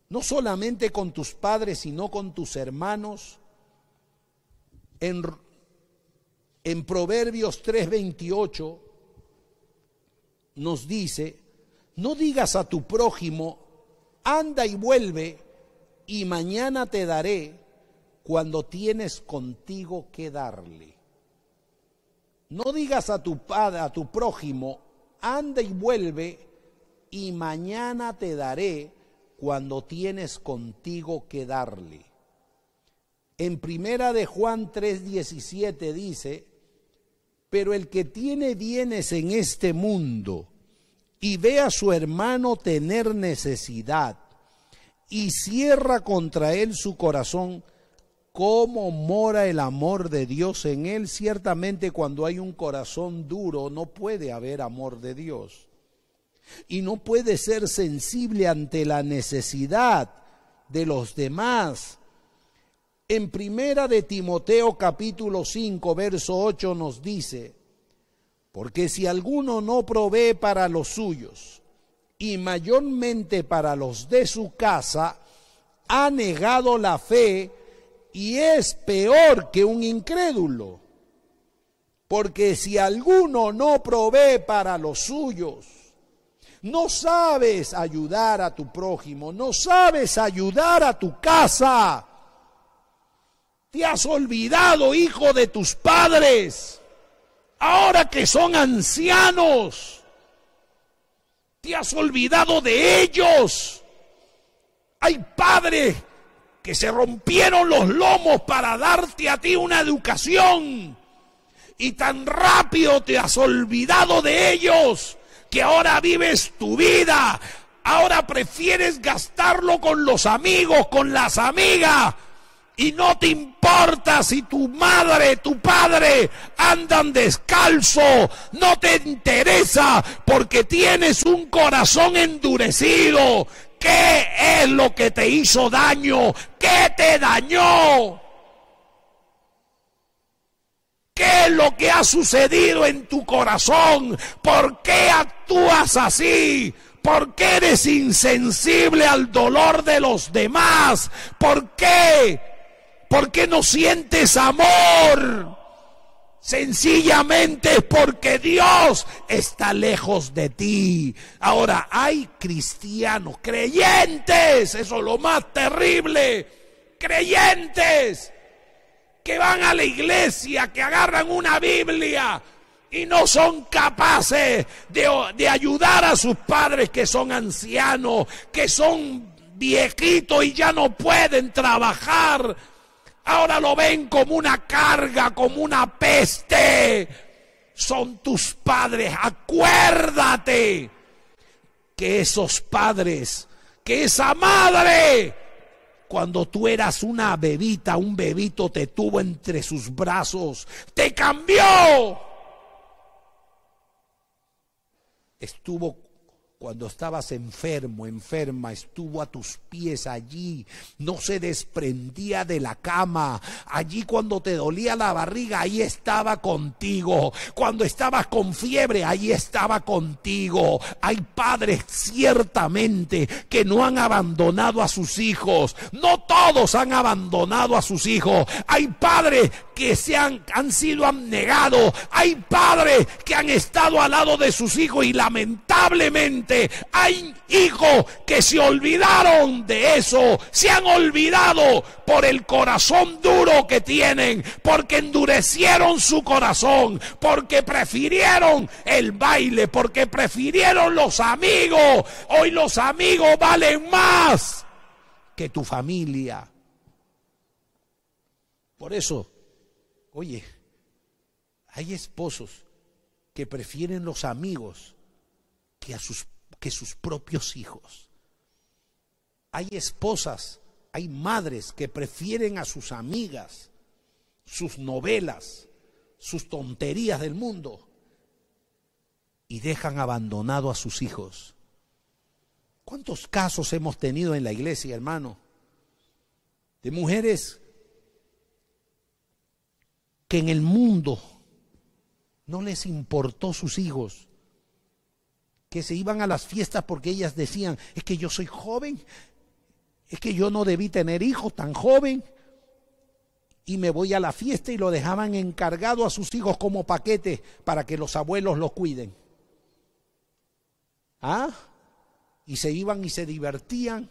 no solamente con tus padres, sino con tus hermanos, en en Proverbios 3:28 nos dice, no digas a tu prójimo, anda y vuelve, y mañana te daré cuando tienes contigo que darle. No digas a tu, a tu prójimo, anda y vuelve, y mañana te daré cuando tienes contigo que darle. En primera de Juan 3:17 dice, pero el que tiene bienes en este mundo y ve a su hermano tener necesidad y cierra contra él su corazón, cómo mora el amor de Dios en él. Ciertamente cuando hay un corazón duro no puede haber amor de Dios. Y no puede ser sensible ante la necesidad de los demás en primera de Timoteo capítulo 5 verso 8 nos dice, porque si alguno no provee para los suyos y mayormente para los de su casa, ha negado la fe y es peor que un incrédulo. Porque si alguno no provee para los suyos, no sabes ayudar a tu prójimo, no sabes ayudar a tu casa, te has olvidado, hijo de tus padres, ahora que son ancianos. Te has olvidado de ellos. Hay padres que se rompieron los lomos para darte a ti una educación. Y tan rápido te has olvidado de ellos que ahora vives tu vida. Ahora prefieres gastarlo con los amigos, con las amigas y no te importa si tu madre, tu padre andan descalzo. No te interesa porque tienes un corazón endurecido. ¿Qué es lo que te hizo daño? ¿Qué te dañó? ¿Qué es lo que ha sucedido en tu corazón? ¿Por qué actúas así? ¿Por qué eres insensible al dolor de los demás? ¿Por qué ¿Por qué no sientes amor? Sencillamente es porque Dios está lejos de ti. Ahora, hay cristianos, creyentes, eso es lo más terrible, creyentes que van a la iglesia, que agarran una Biblia y no son capaces de, de ayudar a sus padres que son ancianos, que son viejitos y ya no pueden trabajar Ahora lo ven como una carga, como una peste. Son tus padres. Acuérdate que esos padres, que esa madre, cuando tú eras una bebita, un bebito te tuvo entre sus brazos, te cambió. Estuvo cuando estabas enfermo, enferma, estuvo a tus pies allí, no se desprendía de la cama, allí cuando te dolía la barriga, ahí estaba contigo, cuando estabas con fiebre, ahí estaba contigo. Hay padres ciertamente que no han abandonado a sus hijos, no todos han abandonado a sus hijos, hay padres que se han, han sido abnegados, hay padres que han estado al lado de sus hijos y lamentablemente hay hijos que se olvidaron de eso, se han olvidado por el corazón duro que tienen, porque endurecieron su corazón, porque prefirieron el baile, porque prefirieron los amigos. Hoy los amigos valen más que tu familia. Por eso, oye, hay esposos que prefieren los amigos que a sus que sus propios hijos. Hay esposas, hay madres que prefieren a sus amigas, sus novelas, sus tonterías del mundo y dejan abandonado a sus hijos. ¿Cuántos casos hemos tenido en la iglesia, hermano? De mujeres que en el mundo no les importó sus hijos que se iban a las fiestas porque ellas decían, es que yo soy joven, es que yo no debí tener hijos tan joven, y me voy a la fiesta y lo dejaban encargado a sus hijos como paquete para que los abuelos los cuiden. ¿Ah? Y se iban y se divertían,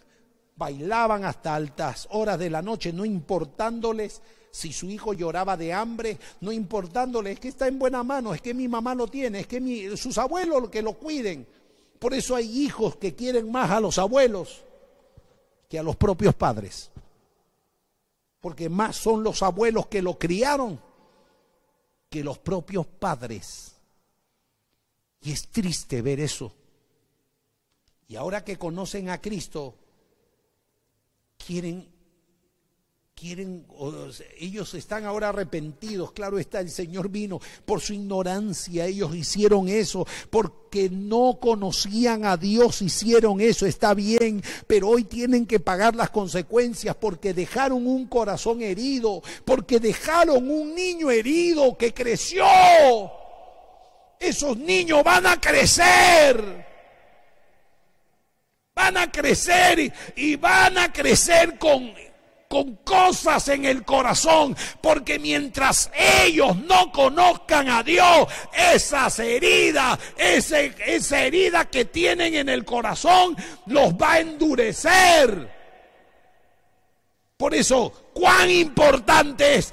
bailaban hasta altas horas de la noche, no importándoles si su hijo lloraba de hambre, no importándole, es que está en buena mano, es que mi mamá lo tiene, es que sus abuelos que lo cuiden. Por eso hay hijos que quieren más a los abuelos que a los propios padres. Porque más son los abuelos que lo criaron que los propios padres. Y es triste ver eso. Y ahora que conocen a Cristo, quieren quieren, ellos están ahora arrepentidos, claro está, el Señor vino por su ignorancia, ellos hicieron eso, porque no conocían a Dios, hicieron eso, está bien, pero hoy tienen que pagar las consecuencias porque dejaron un corazón herido, porque dejaron un niño herido que creció. Esos niños van a crecer van a crecer y, y, van a crecer con con cosas en el corazón, porque mientras ellos no conozcan a Dios, esas heridas, ese, esa herida que tienen en el corazón, los va a endurecer. Por eso, cuán importante es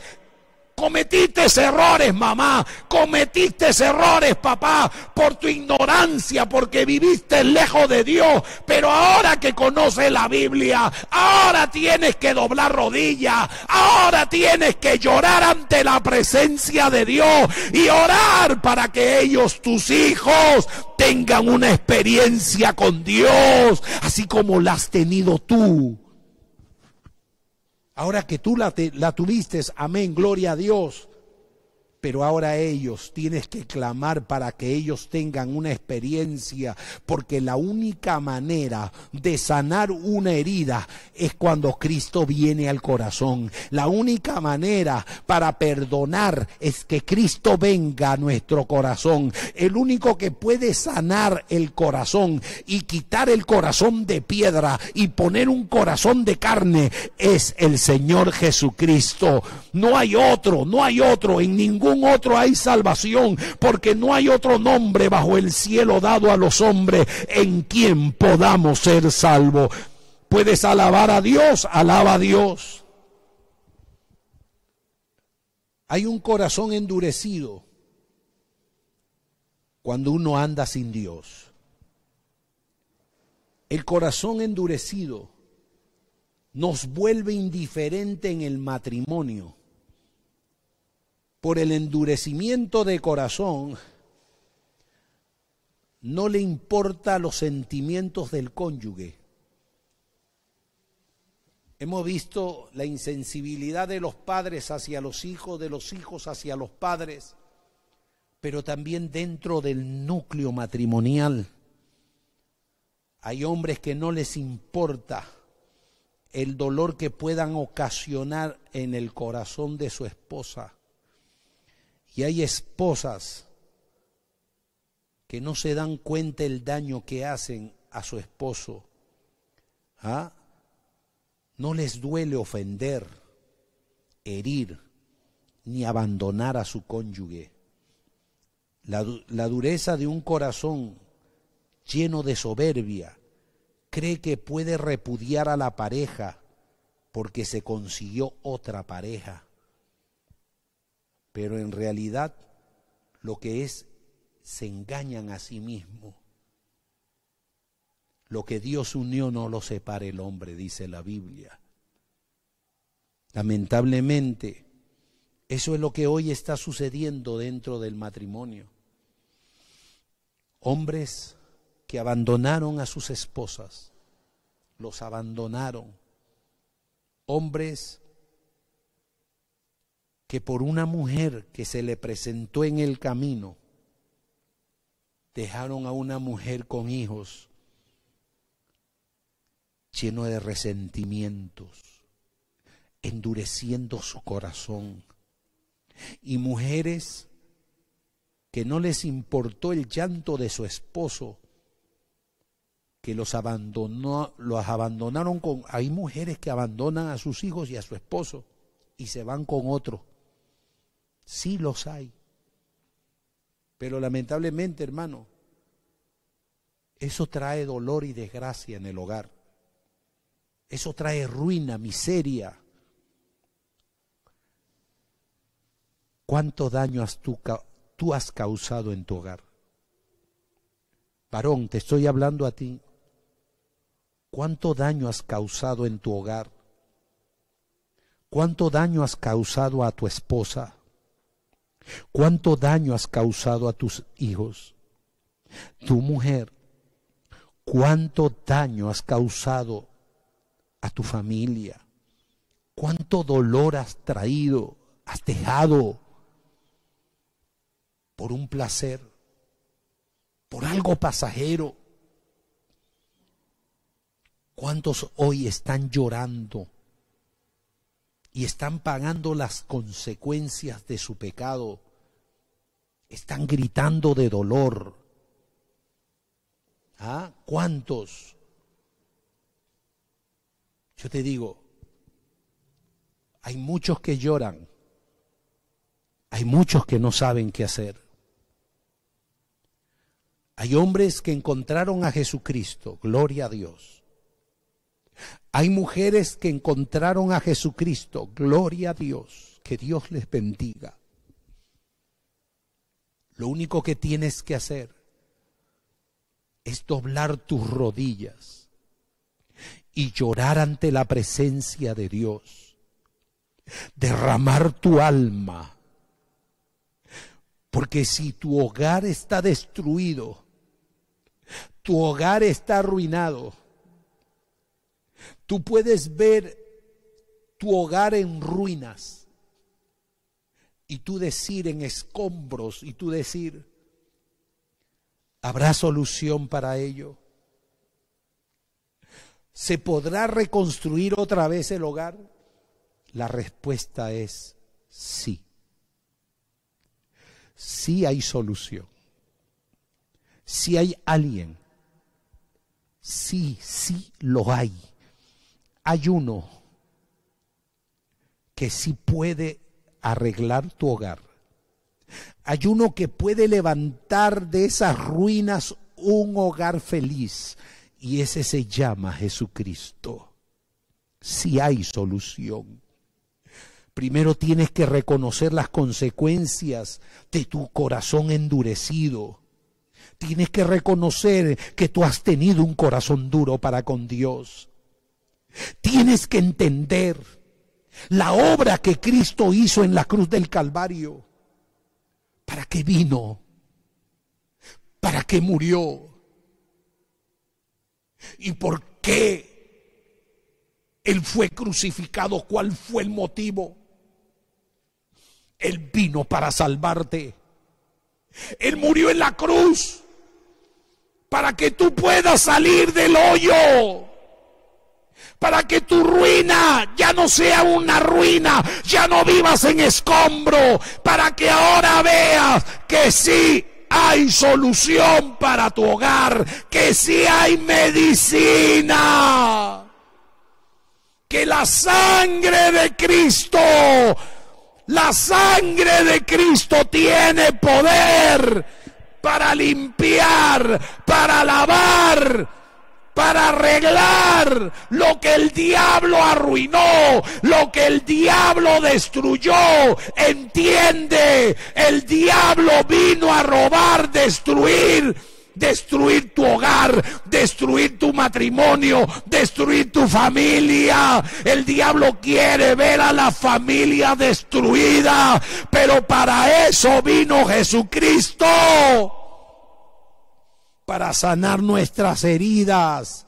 Cometiste errores, mamá. Cometiste errores, papá, por tu ignorancia, porque viviste lejos de Dios. Pero ahora que conoces la Biblia, ahora tienes que doblar rodillas. Ahora tienes que llorar ante la presencia de Dios y orar para que ellos, tus hijos, tengan una experiencia con Dios, así como la has tenido tú Ahora que tú la, tuviste, amén, gloria a Dios pero ahora ellos tienes que clamar para que ellos tengan una experiencia, porque la única manera de sanar una herida es cuando Cristo viene al corazón. La única manera para perdonar es que Cristo venga a nuestro corazón. El único que puede sanar el corazón y quitar el corazón de piedra y poner un corazón de carne es el Señor Jesucristo. No hay otro, no hay otro en ningún otro hay salvación, porque no hay otro nombre bajo el cielo dado a los hombres en quien podamos ser salvos. Puedes alabar a Dios, alaba a Dios. Hay un corazón endurecido cuando uno anda sin Dios. El corazón endurecido nos vuelve indiferente en el matrimonio por el endurecimiento de corazón, no le importa los sentimientos del cónyuge. Hemos visto la insensibilidad de los padres hacia los hijos, de los hijos hacia los padres, pero también dentro del núcleo matrimonial. Hay hombres que no les importa el dolor que puedan ocasionar en el corazón de su esposa. Y hay esposas que no se dan cuenta el daño que hacen a su esposo. ¿ah? No les duele ofender, herir, ni abandonar a su cónyuge. la, dureza de un corazón lleno de soberbia cree que puede repudiar a la pareja porque se consiguió otra pareja pero en realidad lo que es, se engañan a sí mismos. Lo que Dios unió no lo separa el hombre, dice la Biblia. Lamentablemente, eso es lo que hoy está sucediendo dentro del matrimonio. Hombres que abandonaron a sus esposas, los abandonaron. Hombres que por una mujer que se le presentó en el camino, dejaron a una mujer con hijos lleno de resentimientos, endureciendo su corazón. Y mujeres que no les importó el llanto de su esposo, que los abandonó, los abandonaron con hay mujeres que abandonan a sus hijos y a su esposo y se van con otro Sí los hay. Pero lamentablemente, hermano, eso trae dolor y desgracia en el hogar. Eso trae ruina, miseria. ¿Cuánto daño has tú, tú has causado en tu hogar? Varón, te estoy hablando a ti. ¿Cuánto daño has causado en tu hogar? ¿Cuánto daño has causado a tu esposa? ¿Cuánto daño has causado a tus hijos? Tu mujer, ¿cuánto daño has causado a tu familia? ¿Cuánto dolor has traído, has dejado por un placer, por algo pasajero? ¿Cuántos hoy están llorando y están pagando las consecuencias de su pecado. Están gritando de dolor. ¿Ah? ¿Cuántos? Yo te digo, hay muchos que lloran, hay muchos que no saben qué hacer. Hay hombres que encontraron a Jesucristo, gloria a Dios hay mujeres que encontraron a Jesucristo. Gloria a Dios. Que Dios les bendiga. Lo único que tienes que hacer es doblar tus rodillas y llorar ante la presencia de Dios. Derramar tu alma. Porque si tu hogar está destruido, tu hogar está arruinado, Tú puedes ver tu hogar en ruinas y tú decir en escombros y tú decir, ¿habrá solución para ello? ¿Se podrá reconstruir otra vez el hogar? La respuesta es sí. Sí hay solución. Sí hay alguien. Sí, sí lo hay hay uno que sí puede arreglar tu hogar. Hay uno que puede levantar de esas ruinas un hogar feliz y ese se llama Jesucristo. Si hay solución. Primero tienes que reconocer las consecuencias de tu corazón endurecido. Tienes que reconocer que tú has tenido un corazón duro para con Dios. Tienes que entender la obra que Cristo hizo en la cruz del Calvario. ¿Para qué vino? ¿Para qué murió? ¿Y por qué Él fue crucificado? ¿Cuál fue el motivo? Él vino para salvarte. Él murió en la cruz para que tú puedas salir del hoyo para que tu ruina ya no sea una ruina, ya no vivas en escombro, para que ahora veas que sí hay solución para tu hogar, que sí hay medicina, que la sangre de Cristo, la sangre de Cristo tiene poder para limpiar, para lavar, para arreglar lo que el diablo arruinó, lo que el diablo destruyó. Entiende, el diablo vino a robar, destruir destruir tu hogar, destruir tu matrimonio, destruir tu familia. El diablo quiere ver a la familia destruida, pero para eso vino Jesucristo para sanar nuestras heridas,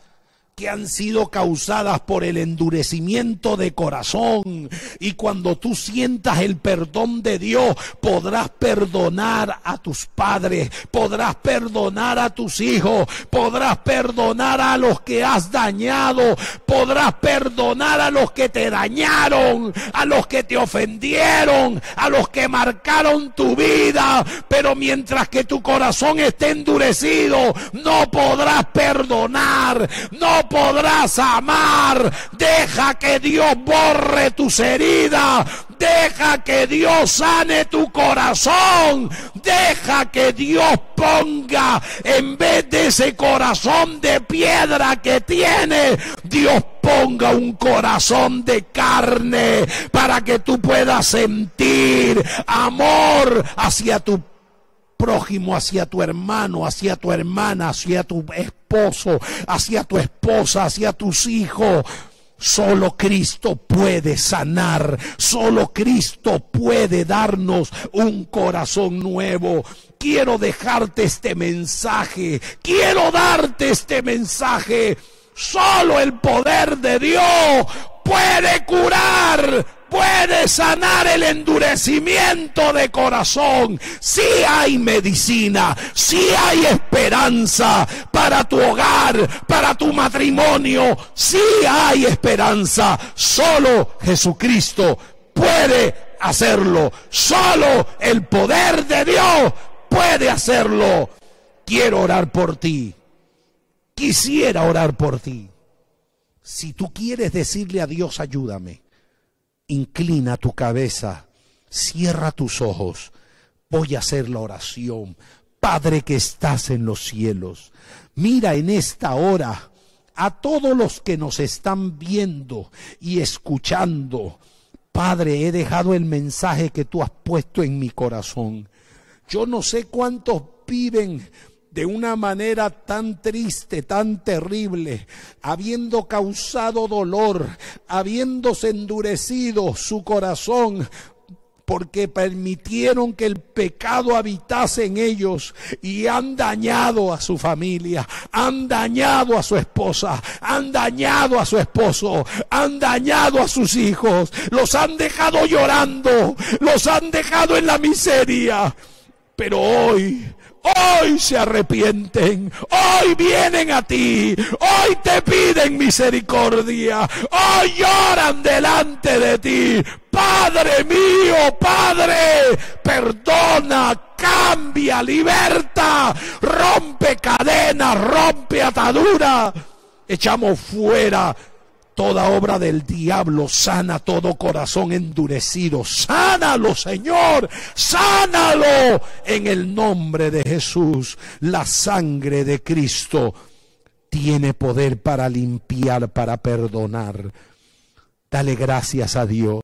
que han sido causadas por el endurecimiento de corazón. Y cuando tú sientas el perdón de Dios, podrás perdonar a tus padres, podrás perdonar a tus hijos, podrás perdonar a los que has dañado, podrás perdonar a los que te dañaron, a los que te ofendieron, a los que marcaron tu vida. Pero mientras que tu corazón esté endurecido, no podrás perdonar, no podrás amar. Deja que Dios borre tus heridas. Deja que Dios sane tu corazón. Deja que Dios ponga en vez de ese corazón de piedra que tiene, Dios ponga un corazón de carne para que tú puedas sentir amor hacia tu prójimo, hacia tu hermano, hacia tu hermana, hacia tu esposo, hacia tu esposa, hacia tus hijos. Solo Cristo puede sanar, solo Cristo puede darnos un corazón nuevo. Quiero dejarte este mensaje, quiero darte este mensaje. Solo el poder de Dios puede curar puede sanar el endurecimiento de corazón. Si hay medicina, si hay esperanza para tu hogar, para tu matrimonio, si hay esperanza. Solo Jesucristo puede hacerlo. Solo el poder de Dios puede hacerlo. Quiero orar por ti. Quisiera orar por ti. Si tú quieres decirle a Dios, ayúdame inclina tu cabeza, cierra tus ojos. Voy a hacer la oración. Padre que estás en los cielos, mira en esta hora a todos los que nos están viendo y escuchando. Padre, he dejado el mensaje que tú has puesto en mi corazón. Yo no sé cuántos viven de una manera tan triste, tan terrible, habiendo causado dolor, habiéndose endurecido su corazón porque permitieron que el pecado habitase en ellos y han dañado a su familia, han dañado a su esposa, han dañado a su esposo, han dañado a sus hijos, los han dejado llorando, los han dejado en la miseria. Pero hoy hoy se arrepienten, hoy vienen a ti, hoy te piden misericordia, hoy lloran delante de ti. Padre mío, Padre, perdona, cambia, liberta, rompe cadenas, rompe ataduras. Echamos fuera toda obra del diablo, sana todo corazón endurecido. Sánalo, Señor, sánalo en el nombre de Jesús. La sangre de Cristo tiene poder para limpiar, para perdonar. Dale gracias a Dios.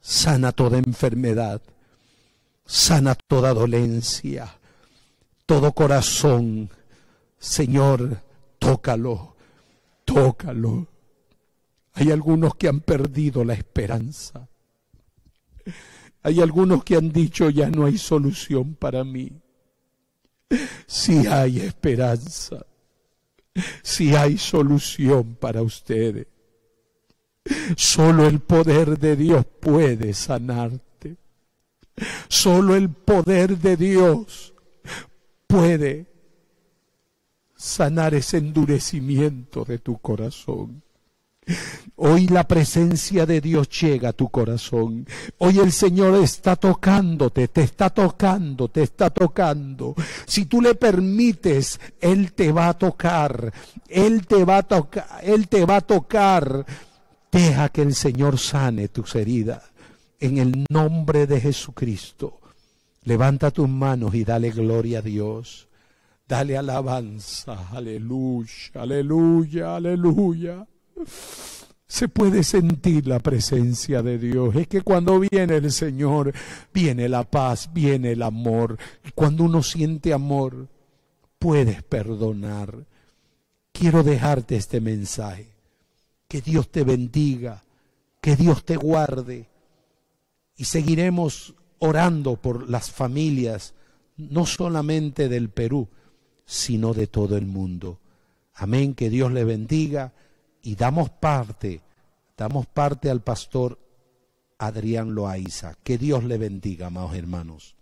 Sana toda enfermedad. Sana toda dolencia. Todo corazón. Señor, tócalo Tócalo. Hay algunos que han perdido la esperanza. Hay algunos que han dicho, ya no hay solución para mí. Si hay esperanza, si hay solución para ustedes. Solo el poder de Dios puede sanarte. Solo el poder de Dios puede sanar ese endurecimiento de tu corazón. Hoy la presencia de Dios llega a tu corazón. Hoy el Señor está tocándote, te está tocando, te está tocando. Si tú le permites, Él te va a tocar, Él te va a tocar, Él te va a tocar. Deja que el Señor sane tus heridas. En el nombre de Jesucristo, levanta tus manos y dale gloria a Dios. Dale alabanza. Aleluya, aleluya, aleluya. Se puede sentir la presencia de Dios. Es que cuando viene el Señor, viene la paz, viene el amor. Y cuando uno siente amor, puedes perdonar. Quiero dejarte este mensaje. Que Dios te bendiga, que Dios te guarde. Y seguiremos orando por las familias, no solamente del Perú, sino de todo el mundo. Amén, que Dios le bendiga y damos parte, damos parte al pastor Adrián Loaiza. Que Dios le bendiga, amados hermanos.